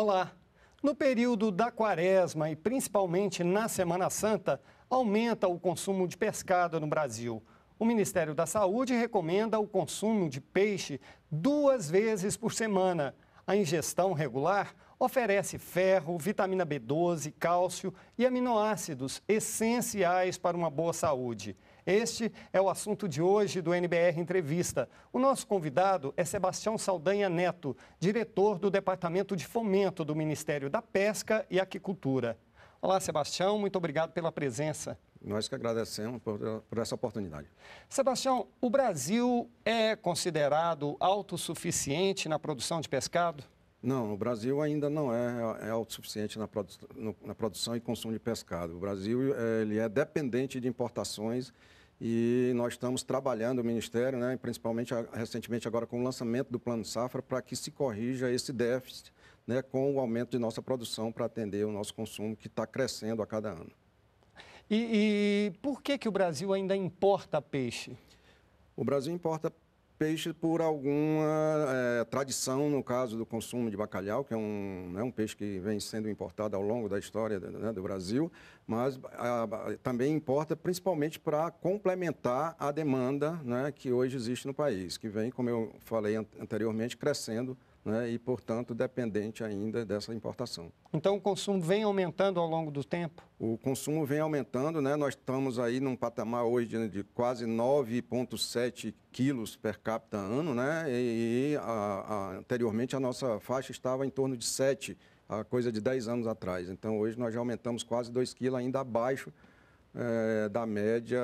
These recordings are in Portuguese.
Olá! No período da quaresma e principalmente na Semana Santa, aumenta o consumo de pescado no Brasil. O Ministério da Saúde recomenda o consumo de peixe duas vezes por semana. A ingestão regular oferece ferro, vitamina B12, cálcio e aminoácidos essenciais para uma boa saúde. Este é o assunto de hoje do NBR Entrevista. O nosso convidado é Sebastião Saldanha Neto, diretor do Departamento de Fomento do Ministério da Pesca e Aquicultura. Olá, Sebastião, muito obrigado pela presença. Nós que agradecemos por, por, essa oportunidade. Sebastião, o Brasil é considerado autossuficiente na produção de pescado? Não, o Brasil ainda não é, é autossuficiente na, produ, no, na produção e consumo de pescado. O Brasil eh, ele é dependente de importações e nós estamos trabalhando o Ministério, né, principalmente recentemente agora com o lançamento do Plano Safra, para que se corrija esse déficit né, com o aumento de nossa produção para atender o nosso consumo que está crescendo a cada ano. E, e, por que, que o Brasil ainda importa peixe? O Brasil importa peixe por alguma é, tradição, no caso do consumo de bacalhau, que é um, né, um peixe que vem sendo importado ao longo da história né, né do Brasil, mas ah, a, a, também importa principalmente para complementar a demanda né, que hoje existe no país, que vem, como eu falei anteriormente, crescendo né, e, portanto, dependente ainda dessa importação. Então, o consumo vem aumentando ao longo do tempo? O consumo vem aumentando, né? nós estamos aí num patamar hoje de, quase 9,7 quilos per capita ano, né? e, e a, a, anteriormente a nossa faixa estava em torno de 7, a coisa de 10 anos atrás. Então, hoje nós já aumentamos quase 2 quilos, ainda abaixo é, da média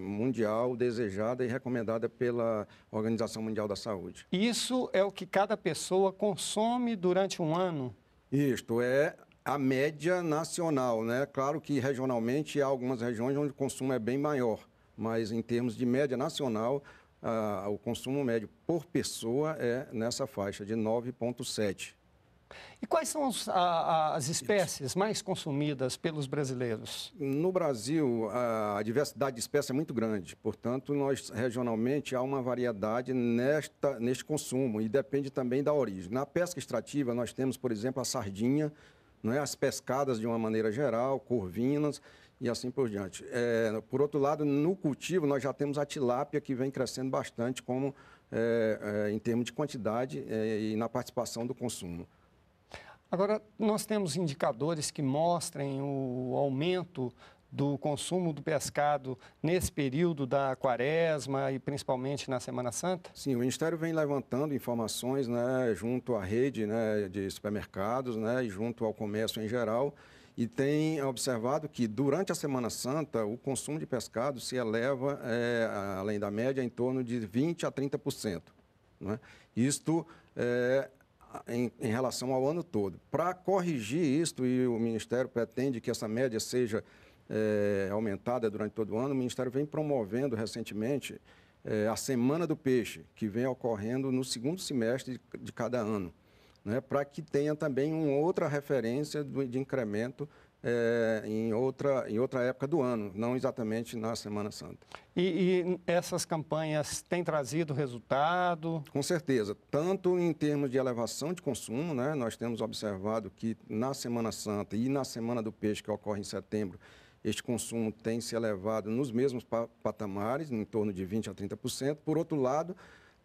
mundial desejada e recomendada pela Organização Mundial da Saúde. Isso é o que cada pessoa consome durante um ano? Isto é a média nacional, né? Claro que regionalmente há algumas regiões onde o consumo é bem maior, mas em termos de média nacional, ah, o consumo médio por pessoa é nessa faixa de 9,7. E quais são as, as espécies mais consumidas pelos brasileiros? No Brasil, a diversidade de espécies é muito grande. Portanto, nós regionalmente há uma variedade nesta, neste consumo e depende também da origem. Na pesca extrativa, nós temos, por exemplo, a sardinha, né, as pescadas de uma maneira geral, corvinas e assim por diante. É, por outro lado, no cultivo, nós já temos a tilápia, que vem crescendo bastante como, é, é, em termos de quantidade é, e na participação do consumo. Agora, nós temos indicadores que mostrem o aumento do consumo do pescado nesse período da quaresma e principalmente na Semana Santa? Sim, o Ministério vem levantando informações né, junto à rede né, de supermercados né, e junto ao comércio em geral e tem observado que durante a Semana Santa o consumo de pescado se eleva, é, além da média, em torno de 20% a 30%. Né? Isto é, em, em relação ao ano todo. Para corrigir isto, e o Ministério pretende que essa média seja é, aumentada durante todo o ano, o Ministério vem promovendo recentemente é, a Semana do Peixe, que vem ocorrendo no segundo semestre de, de cada ano, né, para que tenha também uma outra referência do, de incremento é, em, outra, em outra época do ano, não exatamente na Semana Santa. E, e, essas campanhas têm trazido resultado? Com certeza, tanto em termos de elevação de consumo, né, nós temos observado que na Semana Santa e na Semana do Peixe, que ocorre em setembro, este consumo tem se elevado nos mesmos patamares, em torno de 20% a 30%. Por outro lado,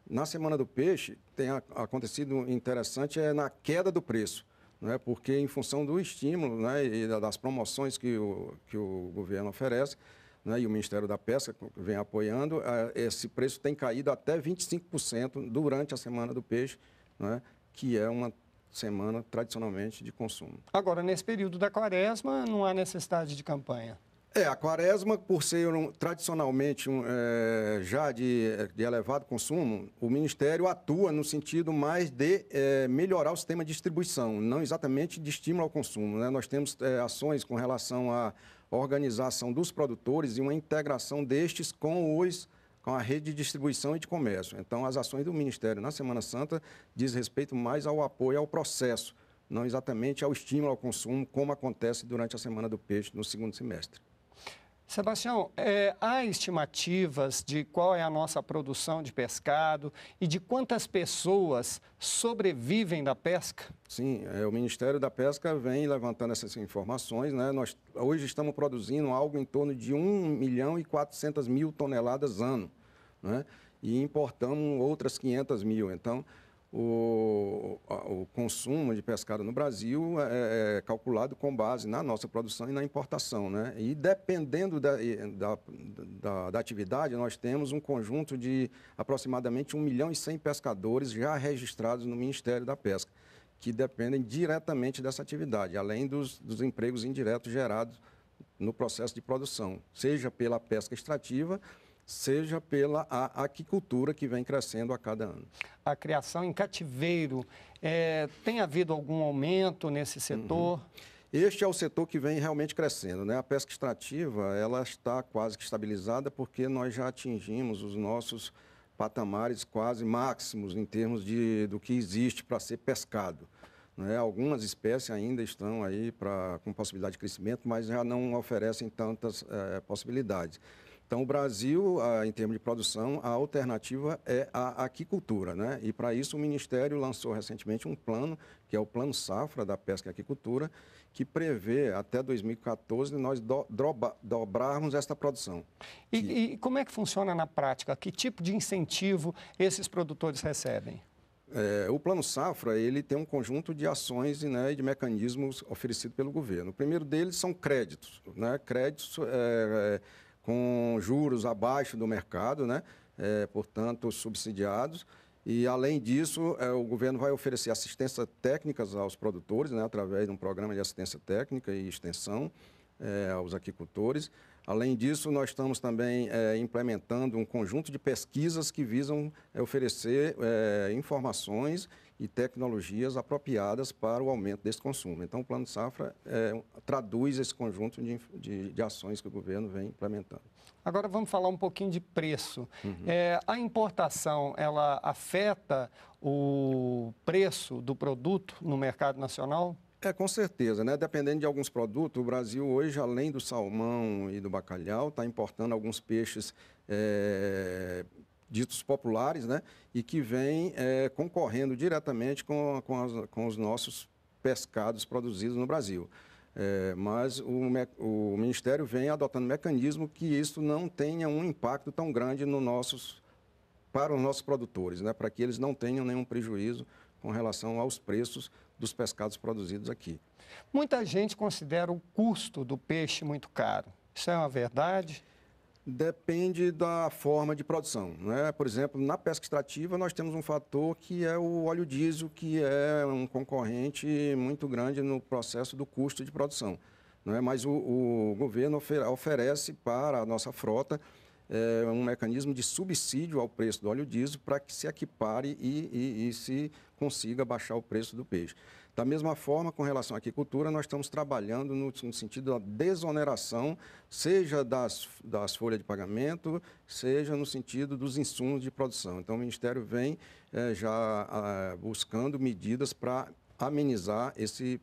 na Semana do Peixe, tem acontecido interessante é na queda do preço né, porque em função do estímulo né, e das promoções que o, que o governo oferece, né, e o Ministério da Pesca vem apoiando, eh, esse preço tem caído até 25% durante a Semana do Peixe, né, que é uma semana tradicionalmente de consumo. Agora, nesse período da quaresma, não há necessidade de campanha? É, a quaresma, por ser um, tradicionalmente um, é, já de, é, de, elevado consumo, o Ministério atua no sentido mais de é, melhorar o sistema de distribuição, não exatamente de estímulo ao consumo. Né? Nós temos é, ações com relação à organização dos produtores e uma integração destes com os com a rede de distribuição e de comércio. Então, as ações do Ministério na Semana Santa diz respeito mais ao apoio ao processo, não exatamente ao estímulo ao consumo, como acontece durante a Semana do Peixe no segundo semestre. Sebastião, é, há estimativas de qual é a nossa produção de pescado e de quantas pessoas sobrevivem da pesca? Sim, é, o Ministério da Pesca vem levantando essas informações. Né? Nós hoje estamos produzindo algo em torno de 1 milhão e 400 mil toneladas ano. Né? E importamos outras 500 mil. Então, o, o consumo de pescado no Brasil é, é, é, calculado com base na nossa produção e na importação. Né? E dependendo da, da, da, da atividade, nós temos um conjunto de aproximadamente 1 milhão e 100 pescadores já registrados no Ministério da Pesca, que dependem diretamente dessa atividade, além dos, dos empregos indiretos gerados no processo de produção, seja pela pesca extrativa seja pela aquicultura que vem crescendo a cada ano. A criação em cativeiro, é, tem havido algum aumento nesse uhum. setor? Uhum. Este é o setor que vem realmente crescendo, né? A pesca extrativa, ela está quase que estabilizada porque nós já atingimos os nossos patamares quase máximos em termos de, do que existe para ser pescado. Né? Algumas espécies ainda estão aí pra, com possibilidade de crescimento, mas já não oferecem tantas é, possibilidades. Então, o Brasil, em termos de produção, a alternativa é a aquicultura, né? E para isso o Ministério lançou recentemente um plano, que é o Plano Safra da Pesca e Aquicultura, que prevê até 2014 nós do, droba, dobrarmos esta produção. E, que... e como é que funciona na prática? Que tipo de incentivo esses produtores recebem? É, o Plano Safra ele tem um conjunto de ações né, e de mecanismos oferecidos pelo governo. O primeiro deles são créditos, né, créditos é, é com juros abaixo do mercado, né? É, portanto, subsidiados. E, além disso, é, o governo vai oferecer assistência técnicas aos produtores, né, através de um programa de assistência técnica e extensão é, aos aquicultores. Além disso, nós estamos também é, implementando um conjunto de pesquisas que visam é, oferecer é, informações e tecnologias apropriadas para o aumento desse consumo. Então, o Plano Safra traduz esse conjunto de, de, de, ações que o governo vem implementando. Agora vamos falar um pouquinho de preço. Uhum. a importação, ela afeta o preço do produto no mercado nacional? É, com certeza, né? Dependendo de alguns produtos, o Brasil hoje, além do salmão e do bacalhau, está importando alguns peixes é, ditos populares, né? E que vêm é, eh, concorrendo diretamente com, com, as, com, os nossos pescados produzidos no Brasil. É, mas o, o Ministério vem adotando mecanismo que isso não tenha um impacto tão grande no nossos, para os nossos produtores, né? Para que eles não tenham nenhum prejuízo com relação aos preços dos pescados produzidos aqui. Muita gente considera o custo do peixe muito caro. Isso é uma verdade? Depende da forma de produção. Né? Por exemplo, na pesca extrativa, nós temos um fator que é o óleo diesel, que é um concorrente muito grande no processo do custo de produção. Né? Mas o, o governo oferece para a nossa frota é, um mecanismo de subsídio ao preço do óleo diesel para que se equipare e, e, e se consiga baixar o preço do peixe. Da mesma forma, com relação à agricultura, nós estamos trabalhando no, no, sentido da desoneração, seja das, das folhas de pagamento, seja no sentido dos insumos de produção. Então, o Ministério vem é, já buscando medidas para amenizar esse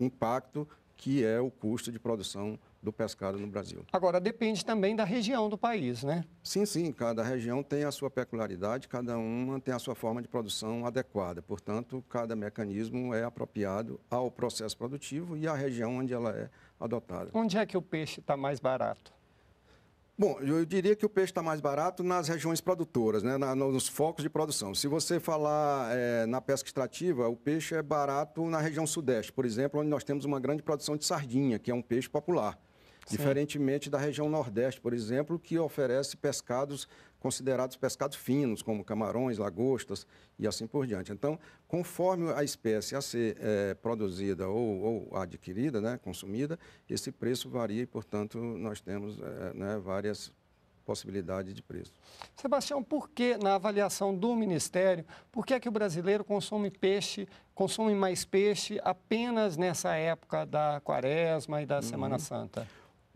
impacto que é o custo de produção do pescado no Brasil. Agora, depende também da região do país, né? Sim, sim. Cada região tem a sua peculiaridade, cada uma tem a sua forma de produção adequada. Portanto, cada mecanismo é apropriado ao processo produtivo e à região onde ela é adotada. Onde é que o peixe está mais barato? Bom, eu diria que o peixe está mais barato nas regiões produtoras, né? Na, nos focos de produção. Se você falar é, na pesca extrativa, o peixe é barato na região sudeste, por exemplo, onde nós temos uma grande produção de sardinha, que é um peixe popular. Diferentemente da região Nordeste, por exemplo, que oferece pescados considerados pescados finos, como camarões, lagostas e assim por diante. Então, conforme a espécie a ser é, produzida ou, ou, adquirida, né, consumida, esse preço varia e, portanto, nós temos é, né, várias possibilidades de preço. Sebastião, por que, na avaliação do Ministério, por que é que o brasileiro consome peixe, consome mais peixe apenas nessa época da quaresma e da uhum. Semana Santa?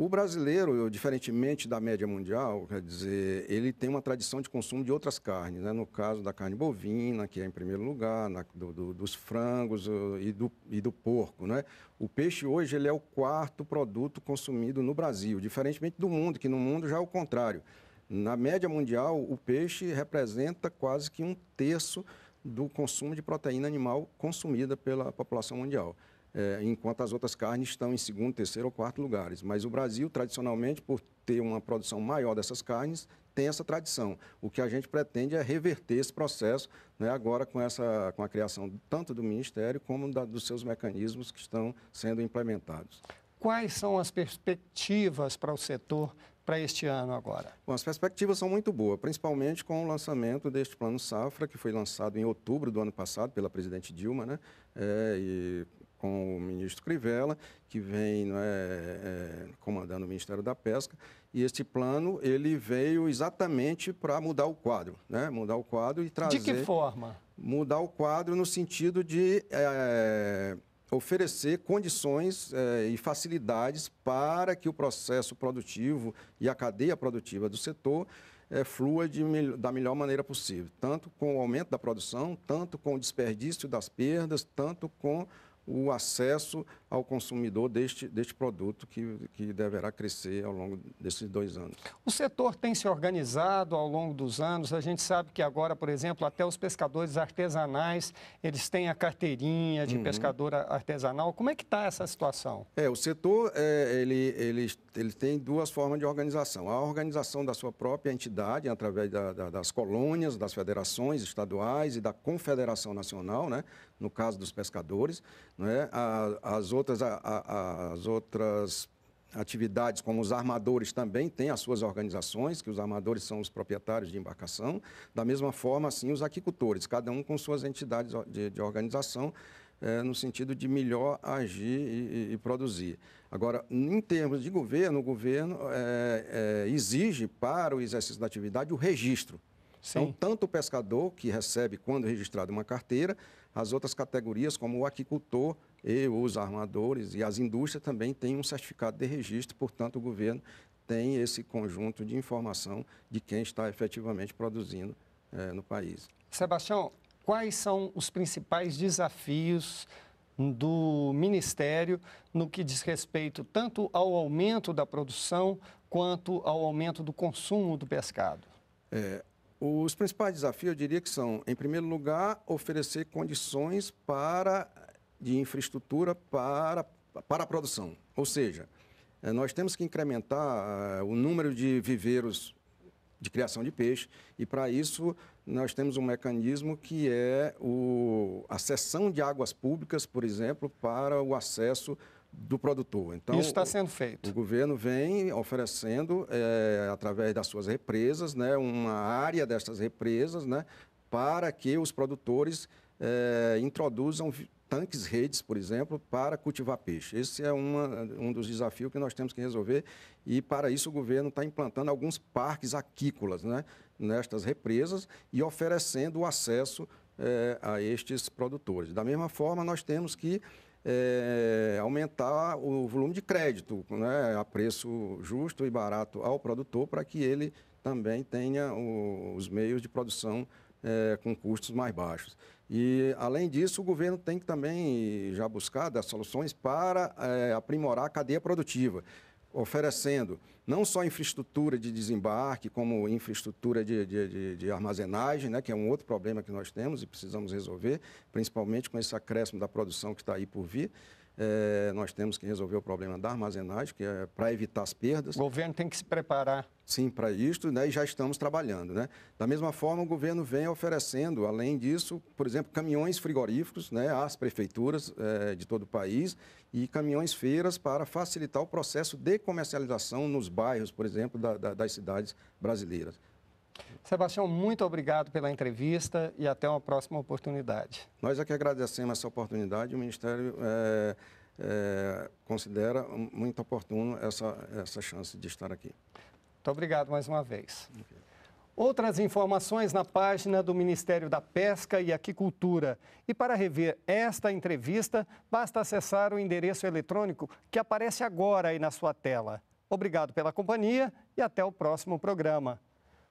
O brasileiro, diferentemente da média mundial, quer dizer, ele tem uma tradição de consumo de outras carnes. Né? No caso da carne bovina, que é em primeiro lugar, na, do, do, dos frangos uh, e do, e do porco. Né? O peixe hoje ele é o quarto produto consumido no Brasil, diferentemente do mundo, que no mundo já é o contrário. Na média mundial, o peixe representa quase que um terço do consumo de proteína animal consumida pela população mundial é, enquanto as outras carnes estão em segundo, terceiro ou quarto lugares. Mas o Brasil, tradicionalmente, por ter uma produção maior dessas carnes, tem essa tradição. O que a gente pretende é reverter esse processo né, agora com, essa, com a criação tanto do Ministério como da, dos seus mecanismos que estão sendo implementados. Quais são as perspectivas para o setor para este ano agora? Bom, as perspectivas são muito boas, principalmente com o lançamento deste Plano Safra, que foi lançado em outubro do ano passado pela presidente Dilma, né? É, e com o ministro Crivella, que vem é, é, comandando o Ministério da Pesca, e este plano ele veio exatamente para mudar o quadro, né? Mudar o quadro e trazer. De que forma? Mudar o quadro no sentido de é, oferecer condições é, e facilidades para que o processo produtivo e a cadeia produtiva do setor é, flua de, da melhor maneira possível, tanto com o aumento da produção, tanto com o desperdício das perdas, tanto com o acesso ao consumidor deste, deste produto que, que deverá crescer ao longo desses dois anos. O setor tem se organizado ao longo dos anos. A gente sabe que agora, por exemplo, até os pescadores artesanais, eles têm a carteirinha de uhum. pescador artesanal. Como é que está essa situação? É, o setor, é, ele, ele, ele tem duas formas de organização. A organização da sua própria entidade, através da, da, das colônias, das federações estaduais e da confederação nacional, né? no caso dos pescadores. Né? A, as, outras, a, a, as outras atividades, como os armadores também têm as suas organizações, que os armadores são os proprietários de embarcação, da mesma forma, assim, os aquicultores, cada um com suas entidades de, de organização, é, no sentido de melhor agir e, e, produzir. Agora, em termos de governo, o governo é, é, exige para o exercício da atividade o registro. Sim. Então, tanto o pescador, que recebe, quando registrado, uma carteira, as outras categorias, como o aquicultor e os armadores e as indústrias, também têm um certificado de registro, portanto, o governo tem esse conjunto de informação de quem está efetivamente produzindo é, no país. Sebastião, quais são os principais desafios do Ministério no que diz respeito tanto ao aumento da produção quanto ao aumento do consumo do pescado? É, os principais desafios, eu diria que são, em primeiro lugar, oferecer condições para de infraestrutura para, para a produção. Ou seja, eh, nós temos que incrementar eh, o número de viveiros de criação de peixe e, para isso, nós temos um mecanismo que é o, a cessão de águas públicas, por exemplo, para o acesso do produtor. Então, Isso está sendo feito. O governo vem oferecendo, é, através das suas represas, né, uma área destas represas, né, para que os produtores é, introduzam tanques redes, por exemplo, para cultivar peixe. Esse é uma, um dos desafios que nós temos que resolver e para isso o governo está implantando alguns parques aquícolas, né, nestas represas e oferecendo o acesso é, a estes produtores. Da mesma forma, nós temos que é, aumentar o volume de crédito né, a preço justo e barato ao produtor para que ele também tenha o, os meios de produção é, com custos mais baixos. E, além disso, o governo tem que também já buscar das soluções para é, aprimorar a cadeia produtiva oferecendo não só infraestrutura de desembarque, como infraestrutura de, de, de, de, armazenagem, né, que é um outro problema que nós temos e precisamos resolver, principalmente com esse acréscimo da produção que está aí por vir, é, nós temos que resolver o problema da armazenagem, que é para evitar as perdas. O governo tem que se preparar. Sim, para isto, né, e já estamos trabalhando. Né? Da mesma forma, o governo vem oferecendo, além disso, por exemplo, caminhões frigoríficos né, às prefeituras é, de todo o país e caminhões feiras para facilitar o processo de comercialização nos bairros, por exemplo, da, da, das cidades brasileiras. Sebastião, muito obrigado pela entrevista e até uma próxima oportunidade. Nós é agradecemos essa oportunidade. O Ministério é, é, considera muito oportuno essa, essa chance de estar aqui. Muito obrigado mais uma vez. Okay. Outras informações na página do Ministério da Pesca e Aquicultura. E para rever esta entrevista, basta acessar o endereço eletrônico que aparece agora aí na sua tela. Obrigado pela companhia e até o próximo programa.